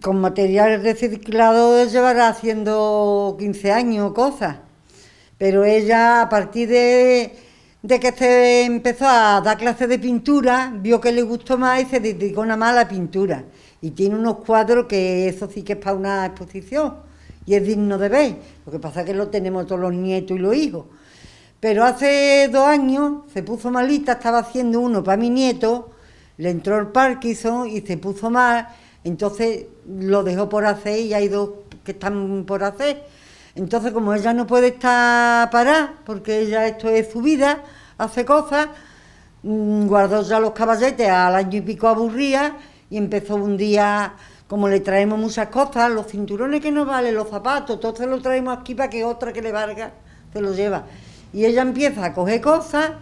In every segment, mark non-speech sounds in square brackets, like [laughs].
con materiales reciclados llevará haciendo 15 años o cosas, pero ella a partir de, de que se empezó a dar clases de pintura, vio que le gustó más y se dedicó nada más a la pintura. Y tiene unos cuadros que eso sí que es para una exposición y es digno de ver. Lo que pasa es que lo tenemos todos los nietos y los hijos. Pero hace dos años se puso malita, estaba haciendo uno para mi nieto, le entró el Parkinson y se puso mal entonces lo dejó por hacer y hay dos que están por hacer. Entonces, como ella no puede estar parada, porque ella esto es su vida, hace cosas, mm, guardó ya los caballetes al año y pico aburría y empezó un día, como le traemos muchas cosas, los cinturones que no valen, los zapatos, Entonces lo traemos aquí para que otra que le valga se lo lleva. Y ella empieza a coger cosas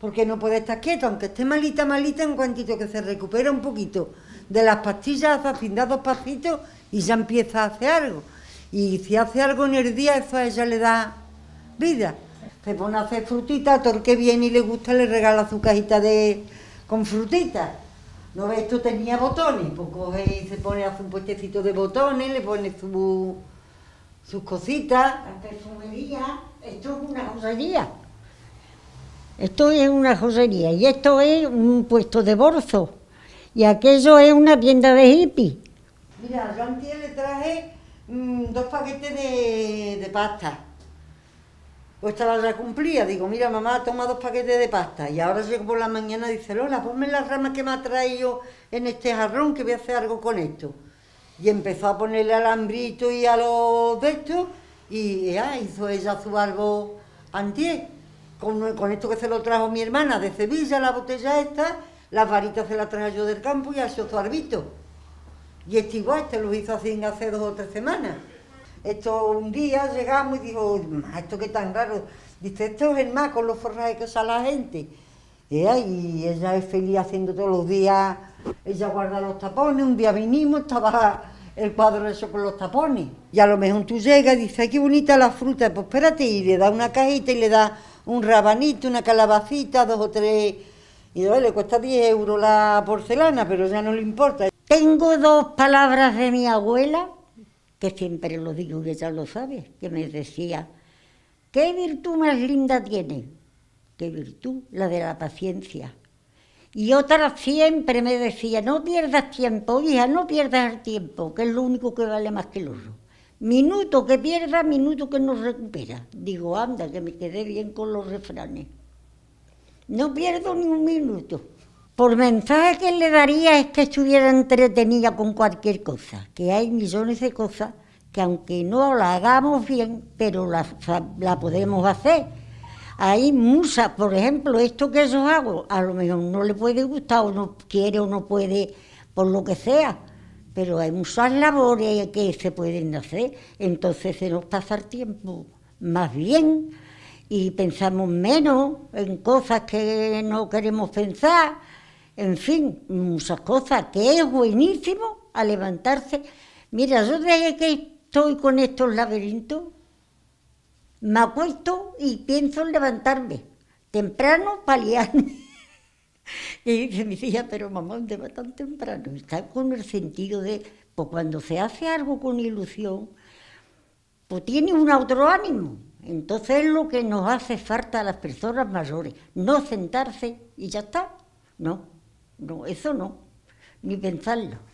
porque no puede estar quieta, aunque esté malita, malita, en cuantito que se recupera un poquito de las pastillas hace dos pasitos y ya empieza a hacer algo. Y si hace algo en el día, eso a ella le da vida. Se pone a hacer frutita, que bien y le gusta, le regala su cajita de, con frutita. ¿No ves? Esto tenía botones, pues coge y se pone, hacer un puestecito de botones, le pone sus cositas. La perfumería, esto es una joyería. Esto es una joyería y esto es un puesto de bolso. Y aquello es una tienda de hippie. Mira, yo antes le traje mm, dos paquetes de, pasta. Pues estaba la cumplía. Digo, mira, mamá, toma dos paquetes de pasta. Y ahora llego por la mañana y dice, Lola, ponme las ramas que me ha traído en este jarrón, que voy a hacer algo con esto. Y empezó a ponerle alambrito y a los de estos. Y ya, ah, hizo ella su algo antier. Con, con, esto que se lo trajo mi hermana de Sevilla, la botella esta, las varitas se las trajo yo del campo y ha hecho su arbito. Y este igual, este lo hizo hace dos o tres semanas. Esto un día llegamos y dijo, esto qué tan raro. Dice, esto es el más con los forrajes que usa la gente. Y ella es feliz haciendo todos los días, ella guarda los tapones, un día vinimos, estaba el cuadro eso con los tapones. Y a lo mejor tú llegas y dices, ay, qué bonita la fruta, pues espérate, y le da una cajita y le da un rabanito, una calabacita, dos o tres y le cuesta 10 euros la porcelana, pero ya no le importa. Tengo dos palabras de mi abuela, que siempre lo digo que ya lo sabe, que me decía, ¿qué virtud más linda tiene? ¿Qué virtud? La de la paciencia. Y otra siempre me decía, no pierdas tiempo, hija, no pierdas tiempo, que es lo único que vale más que el oro. Minuto que pierda, minuto que no recupera. Digo, anda, que me quedé bien con los refranes. No pierdo ni un minuto. Por mensaje que le daría es que estuviera entretenida con cualquier cosa, que hay millones de cosas que aunque no las hagamos bien, pero la, podemos hacer. Hay muchas, por ejemplo, esto que yo hago, a lo mejor no le puede gustar o no quiere o no puede, por lo que sea, pero hay muchas labores que se pueden hacer, entonces se nos pasa el tiempo más bien y pensamos menos en cosas que no queremos pensar, en fin, muchas cosas, que es buenísimo a levantarse. Mira, yo desde que estoy con estos laberintos, me acuesto y pienso en levantarme, temprano para [laughs] Y dice mi hija, pero mamá, ¿dónde va tan temprano? Está con el sentido de, pues cuando se hace algo con ilusión, pues tiene un otro ánimo. Entonces es lo que nos hace falta a las personas mayores, no sentarse y ya está. No, no, eso no, ni pensarlo.